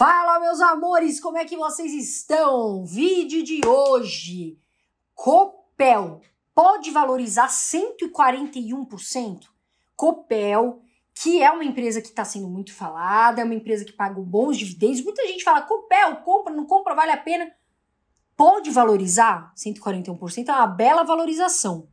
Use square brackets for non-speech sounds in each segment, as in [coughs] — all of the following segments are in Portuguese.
Fala, meus amores, como é que vocês estão? Vídeo de hoje. Copel pode valorizar 141%? Copel, que é uma empresa que está sendo muito falada, é uma empresa que paga bons dividendos. Muita gente fala: Copel, compra, não compra, vale a pena. Pode valorizar 141%? É uma bela valorização.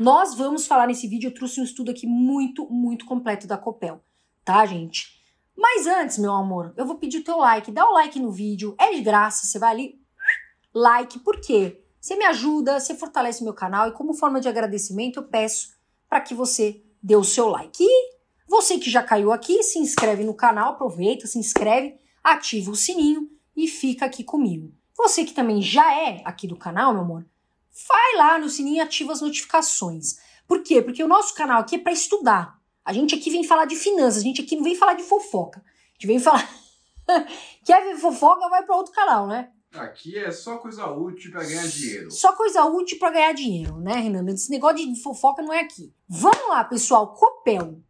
Nós vamos falar nesse vídeo. Eu trouxe um estudo aqui muito, muito completo da Copel, tá, gente? Mas antes, meu amor, eu vou pedir o teu like. Dá o like no vídeo, é de graça, você vai ali, like, por quê? Você me ajuda, você fortalece meu canal e como forma de agradecimento eu peço para que você dê o seu like. E você que já caiu aqui, se inscreve no canal, aproveita, se inscreve, ativa o sininho e fica aqui comigo. Você que também já é aqui do canal, meu amor, vai lá no sininho e ativa as notificações. Por quê? Porque o nosso canal aqui é para estudar. A gente aqui vem falar de finanças, a gente aqui não vem falar de fofoca. A gente vem falar. [laughs] Quer ver fofoca, vai para outro canal, né? Aqui é só coisa útil para ganhar dinheiro. Só coisa útil para ganhar dinheiro, né, Renan? Esse negócio de fofoca não é aqui. Vamos lá, pessoal. Copel.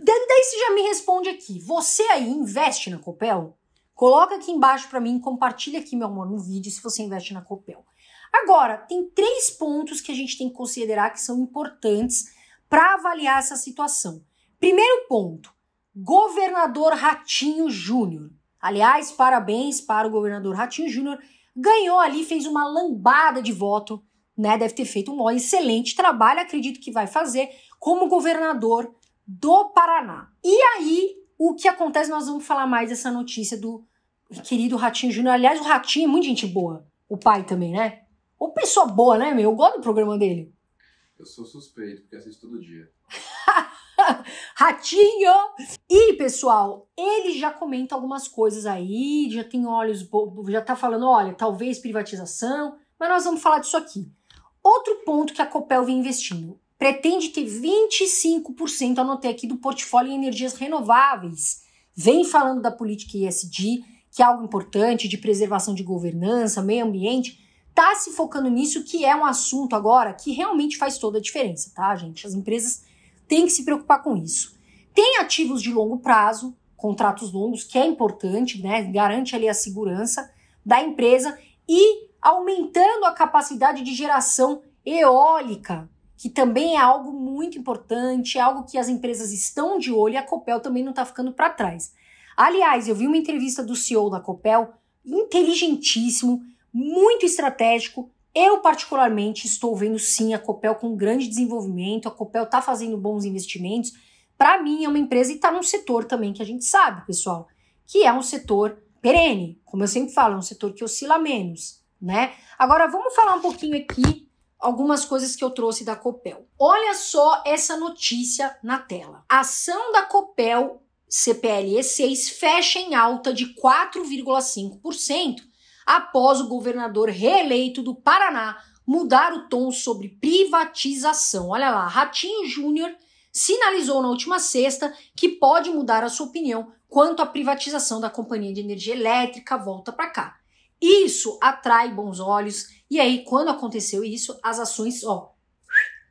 Daí você já me responde aqui. Você aí investe na Copel? Coloca aqui embaixo para mim, compartilha aqui, meu amor, no vídeo se você investe na Copel. Agora, tem três pontos que a gente tem que considerar que são importantes para avaliar essa situação. Primeiro ponto: governador Ratinho Júnior. Aliás, parabéns para o governador Ratinho Júnior. Ganhou ali, fez uma lambada de voto, né? Deve ter feito um excelente trabalho, acredito que vai fazer, como governador do Paraná. E aí, o que acontece? Nós vamos falar mais dessa notícia do querido Ratinho Júnior. Aliás, o Ratinho é muito gente boa. O pai também, né? Ou pessoa boa, né, meu? Eu gosto do programa dele. Eu sou suspeito, porque assisto todo dia. [laughs] [laughs] Ratinho! E, pessoal, ele já comenta algumas coisas aí, já tem olhos, já tá falando, olha, talvez privatização, mas nós vamos falar disso aqui. Outro ponto que a Copel vem investindo, pretende ter 25%, anotei aqui, do portfólio em energias renováveis. Vem falando da política ISD, que é algo importante, de preservação de governança, meio ambiente, Tá se focando nisso, que é um assunto agora que realmente faz toda a diferença, tá, gente? As empresas tem que se preocupar com isso. Tem ativos de longo prazo, contratos longos, que é importante, né? Garante ali a segurança da empresa e aumentando a capacidade de geração eólica, que também é algo muito importante, é algo que as empresas estão de olho e a Copel também não está ficando para trás. Aliás, eu vi uma entrevista do CEO da Copel, inteligentíssimo, muito estratégico, eu, particularmente, estou vendo sim a Copel com grande desenvolvimento, a Copel está fazendo bons investimentos. Para mim, é uma empresa e está num setor também que a gente sabe, pessoal, que é um setor perene, como eu sempre falo, é um setor que oscila menos, né? Agora, vamos falar um pouquinho aqui algumas coisas que eu trouxe da Copel. Olha só essa notícia na tela. A ação da Copel CPLE 6 fecha em alta de 4,5% após o governador reeleito do Paraná mudar o tom sobre privatização. Olha lá, Ratinho Júnior sinalizou na última sexta que pode mudar a sua opinião quanto à privatização da companhia de energia elétrica volta para cá. Isso atrai bons olhos e aí quando aconteceu isso, as ações, ó,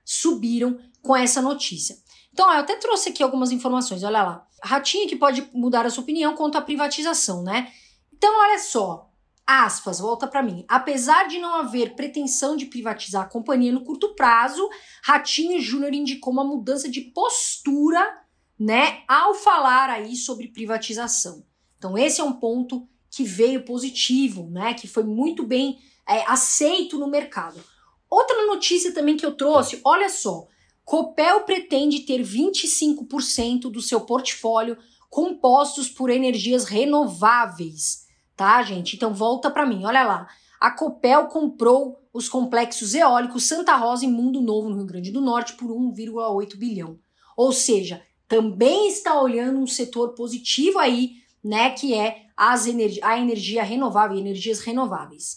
subiram com essa notícia. Então, ó, eu até trouxe aqui algumas informações, olha lá. Ratinho que pode mudar a sua opinião quanto à privatização, né? Então, olha só, aspas, volta para mim. Apesar de não haver pretensão de privatizar a companhia no curto prazo, Ratinho Júnior indicou uma mudança de postura, né, ao falar aí sobre privatização. Então esse é um ponto que veio positivo, né, que foi muito bem é, aceito no mercado. Outra notícia também que eu trouxe, olha só, Copel pretende ter 25% do seu portfólio compostos por energias renováveis tá, gente? Então volta para mim, olha lá. A Copel comprou os complexos eólicos Santa Rosa e Mundo Novo no Rio Grande do Norte por 1,8 bilhão. Ou seja, também está olhando um setor positivo aí, né, que é as energi a energia renovável, energias renováveis.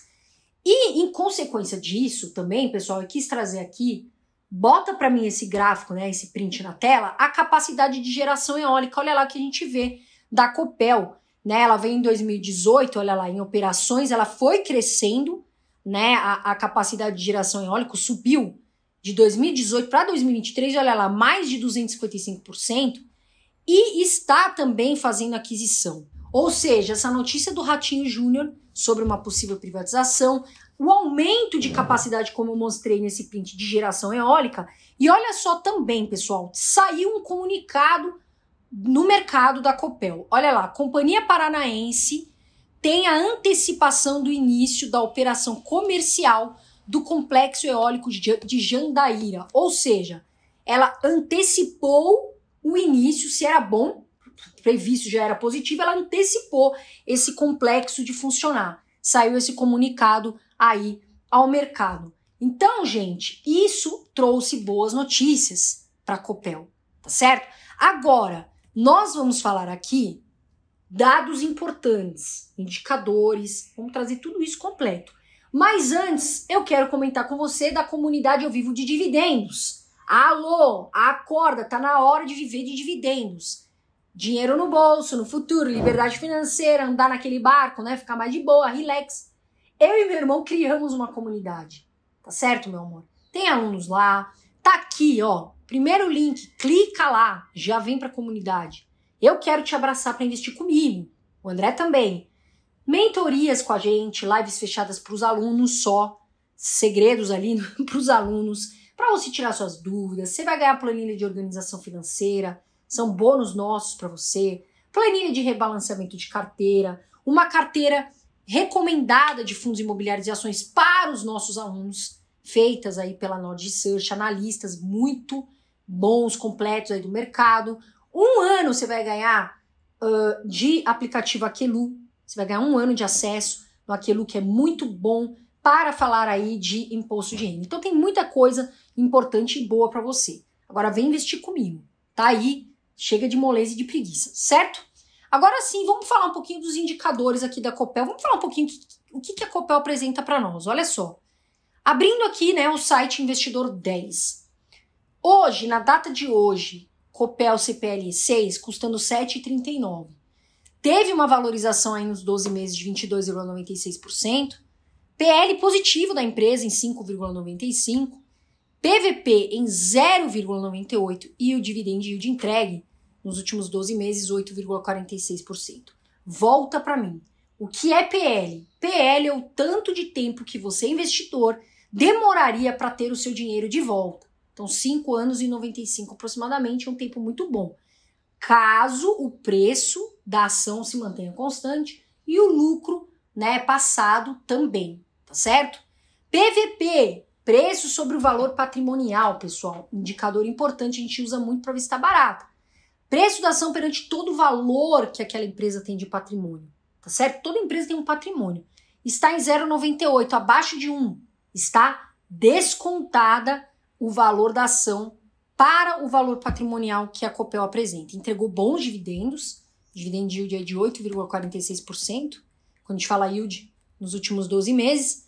E em consequência disso também, pessoal, eu quis trazer aqui, bota para mim esse gráfico, né, esse print na tela, a capacidade de geração eólica, olha lá o que a gente vê da Copel, né? Ela veio em 2018, olha lá, em operações, ela foi crescendo, né? A, a capacidade de geração eólica subiu de 2018 para 2023, olha lá, mais de 255% e está também fazendo aquisição. Ou seja, essa notícia do Ratinho Júnior sobre uma possível privatização, o aumento de capacidade, como eu mostrei nesse print, de geração eólica. E olha só também, pessoal, saiu um comunicado no mercado da Copel. Olha lá, Companhia Paranaense tem a antecipação do início da operação comercial do complexo eólico de Jandaíra, ou seja, ela antecipou o início, se era bom, previsto já era positivo, ela antecipou esse complexo de funcionar. Saiu esse comunicado aí ao mercado. Então, gente, isso trouxe boas notícias para a Copel, tá certo? Agora, nós vamos falar aqui dados importantes, indicadores, vamos trazer tudo isso completo. Mas antes, eu quero comentar com você da comunidade eu vivo de dividendos. Alô, acorda, tá na hora de viver de dividendos. Dinheiro no bolso, no futuro, liberdade financeira, andar naquele barco, né? Ficar mais de boa, relax. Eu e meu irmão criamos uma comunidade, tá certo, meu amor? Tem alunos lá, tá aqui, ó, Primeiro link, clica lá, já vem para a comunidade. Eu quero te abraçar para investir comigo. O André também. Mentorias com a gente, lives fechadas para os alunos só, segredos ali [laughs] para os alunos, para você tirar suas dúvidas. Você vai ganhar planilha de organização financeira, são bônus nossos para você, planilha de rebalanceamento de carteira, uma carteira recomendada de fundos imobiliários e ações para os nossos alunos, feitas aí pela Nord Search, analistas muito bons, completos aí do mercado. Um ano você vai ganhar uh, de aplicativo Aquelu. Você vai ganhar um ano de acesso no Aquelu, que é muito bom para falar aí de imposto de renda. Então tem muita coisa importante e boa para você. Agora vem investir comigo. Tá aí, chega de moleza e de preguiça, certo? Agora sim, vamos falar um pouquinho dos indicadores aqui da Copel. Vamos falar um pouquinho o que, que a Copel apresenta para nós. Olha só. Abrindo aqui, né, o site Investidor 10. Hoje, na data de hoje, Copel CPL 6 custando 7,39. Teve uma valorização aí nos 12 meses de 22,96%, PL positivo da empresa em 5,95, PVP em 0,98 e o dividendo yield entregue nos últimos 12 meses 8,46%. Volta para mim. O que é PL? PL é o tanto de tempo que você investidor demoraria para ter o seu dinheiro de volta. Então, 5 anos e 95 aproximadamente é um tempo muito bom, caso o preço da ação se mantenha constante e o lucro né, passado também, tá certo? PVP, preço sobre o valor patrimonial, pessoal, indicador importante, a gente usa muito para ver se está barata. Preço da ação perante todo o valor que aquela empresa tem de patrimônio, tá certo? Toda empresa tem um patrimônio. Está em 0,98, abaixo de 1, está descontada o valor da ação para o valor patrimonial que a Copel apresenta. Entregou bons dividendos, dividend yield é de 8,46%, quando a gente fala yield nos últimos 12 meses.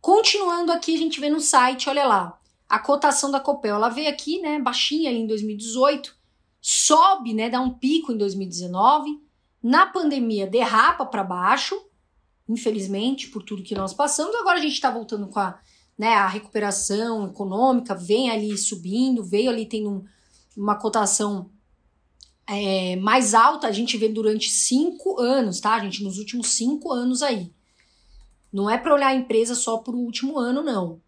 Continuando aqui, a gente vê no site, olha lá, a cotação da Copel, ela veio aqui, né, baixinha ali em 2018, sobe, né, dá um pico em 2019, na pandemia derrapa para baixo, infelizmente, por tudo que nós passamos. Agora a gente está voltando com a né, a recuperação econômica vem ali subindo, veio ali tendo um, uma cotação é, mais alta, a gente vê durante cinco anos, tá, gente? Nos últimos cinco anos aí. Não é para olhar a empresa só por o último ano, não.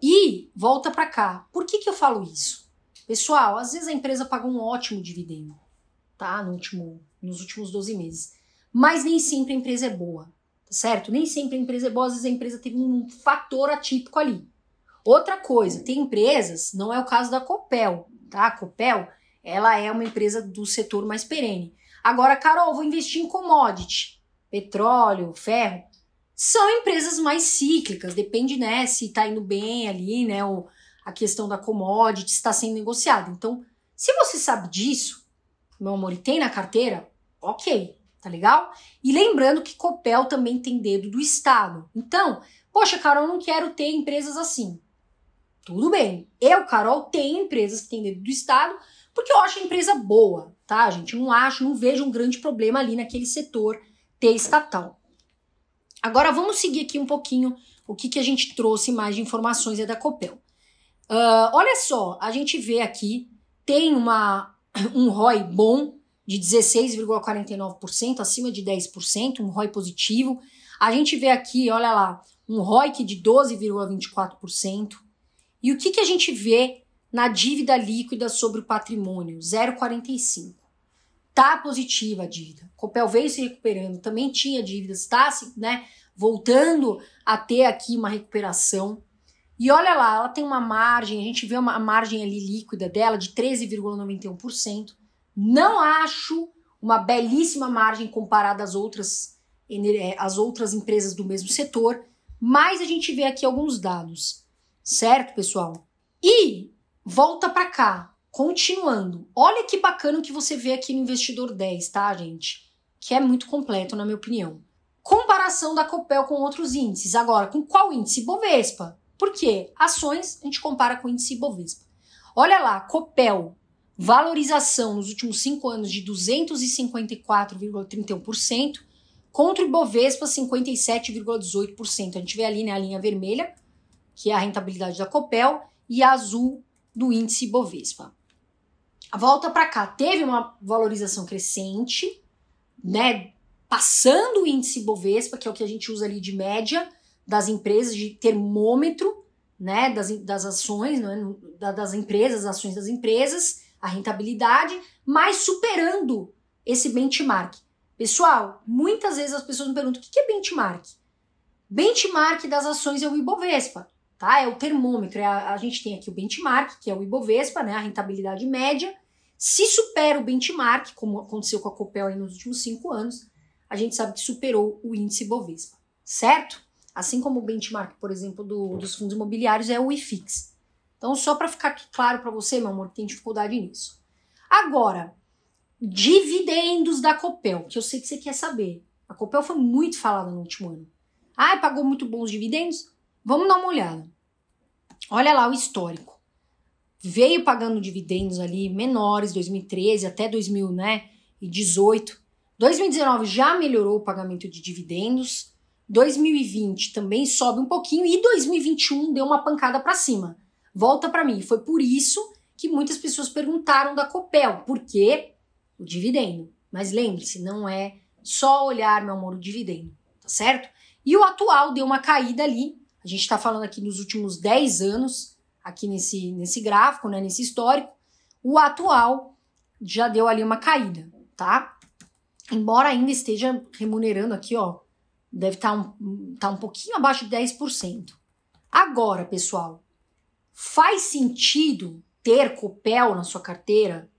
E volta para cá. Por que, que eu falo isso? Pessoal, às vezes a empresa pagou um ótimo dividendo, tá? No último, nos últimos 12 meses. Mas nem sempre a empresa é boa tá certo? Nem sempre a empresa é boa, às vezes a empresa teve um fator atípico ali. Outra coisa, tem empresas, não é o caso da Copel, tá? A Copel, ela é uma empresa do setor mais perene. Agora, Carol, vou investir em commodity, petróleo, ferro. São empresas mais cíclicas, depende, né, se tá indo bem ali, né, ou a questão da commodity está sendo negociada. Então, se você sabe disso, meu amor, e tem na carteira, ok tá legal? E lembrando que Copel também tem dedo do Estado. Então, poxa, Carol, eu não quero ter empresas assim. Tudo bem. Eu, Carol, tenho empresas que têm dedo do Estado, porque eu acho a empresa boa, tá, gente? não acho, não vejo um grande problema ali naquele setor ter estatal. Agora vamos seguir aqui um pouquinho o que, que a gente trouxe mais de informações é da Copel. Uh, olha só, a gente vê aqui, tem uma, [coughs] um ROI bom, de 16,49%, acima de 10%, um ROI positivo. A gente vê aqui, olha lá, um ROIC de 12,24%. E o que, que a gente vê na dívida líquida sobre o patrimônio? 0,45%. Tá positiva a dívida. Copel veio se recuperando, também tinha dívidas, está né, voltando a ter aqui uma recuperação. E olha lá, ela tem uma margem, a gente vê uma margem ali líquida dela de 13,91%. Não acho uma belíssima margem comparada às outras, eh, às outras empresas do mesmo setor, mas a gente vê aqui alguns dados, certo, pessoal? E volta para cá, continuando. Olha que bacana que você vê aqui no Investidor 10, tá, gente? Que é muito completo, na minha opinião. Comparação da Copel com outros índices. Agora, com qual índice? Bovespa. Por quê? Ações a gente compara com o índice Bovespa. Olha lá, Copel valorização nos últimos cinco anos de 254,31%, contra o Ibovespa 57,18%. A gente vê ali né, a linha vermelha, que é a rentabilidade da Copel, e a azul do índice Ibovespa. A volta para cá teve uma valorização crescente, né, passando o índice Bovespa, que é o que a gente usa ali de média das empresas, de termômetro, né, das, das ações, né, das empresas, ações das empresas, a rentabilidade, mas superando esse benchmark. Pessoal, muitas vezes as pessoas me perguntam o que é benchmark? Benchmark das ações é o Ibovespa, tá? É o termômetro. É a, a, gente tem aqui o benchmark, que é o Ibovespa, né? A rentabilidade média. Se supera o benchmark, como aconteceu com a Copel nos últimos cinco anos, a gente sabe que superou o índice Ibovespa, certo? Assim como o benchmark, por exemplo, do, dos fundos imobiliários é o IFIX. Então, só para ficar claro para você, meu amor, que tem dificuldade nisso. Agora, dividendos da Copel, que eu sei que você quer saber. A Copel foi muito falada no último ano. Ah, pagou muito bons dividendos? Vamos dar uma olhada. Olha lá o histórico. Veio pagando dividendos ali menores, 2013 até 2018. 2019 né, já melhorou o pagamento de dividendos. 2020 também sobe um pouquinho e 2021 deu uma pancada para cima volta para mim. Foi por isso que muitas pessoas perguntaram da Copel, por quê? O dividendo. Mas lembre-se, não é só olhar, meu amor, o dividendo, tá certo? E o atual deu uma caída ali. A gente está falando aqui nos últimos 10 anos, aqui nesse, nesse gráfico, né, nesse histórico. O atual já deu ali uma caída, tá? Embora ainda esteja remunerando aqui, ó, deve estar tá um, tá um pouquinho abaixo de 10%. Agora, pessoal, Faz sentido ter Copel na sua carteira?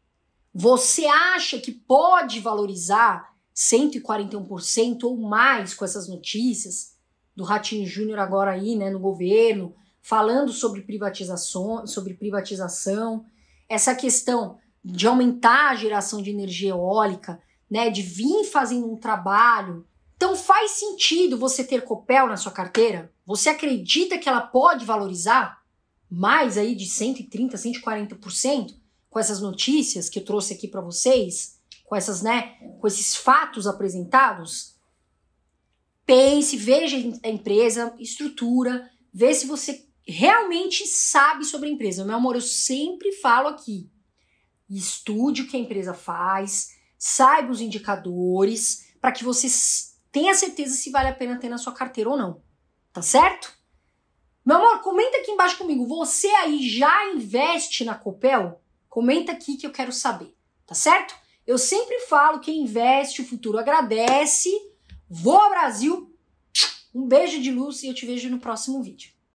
Você acha que pode valorizar 141% ou mais com essas notícias do Ratinho Júnior agora aí, né, no governo, falando sobre privatização, sobre privatização, essa questão de aumentar a geração de energia eólica, né, de vir fazendo um trabalho. Então faz sentido você ter Copel na sua carteira? Você acredita que ela pode valorizar? mais aí de 130, 140% com essas notícias que eu trouxe aqui para vocês, com essas, né, com esses fatos apresentados, pense, veja a empresa, estrutura, vê se você realmente sabe sobre a empresa. Meu amor, eu sempre falo aqui. Estude o que a empresa faz, saiba os indicadores, para que você tenha certeza se vale a pena ter na sua carteira ou não. Tá certo? Meu amor, comenta aqui embaixo comigo. Você aí já investe na Copel? Comenta aqui que eu quero saber, tá certo? Eu sempre falo que investe, o futuro agradece. Vou ao Brasil. Um beijo de luz e eu te vejo no próximo vídeo.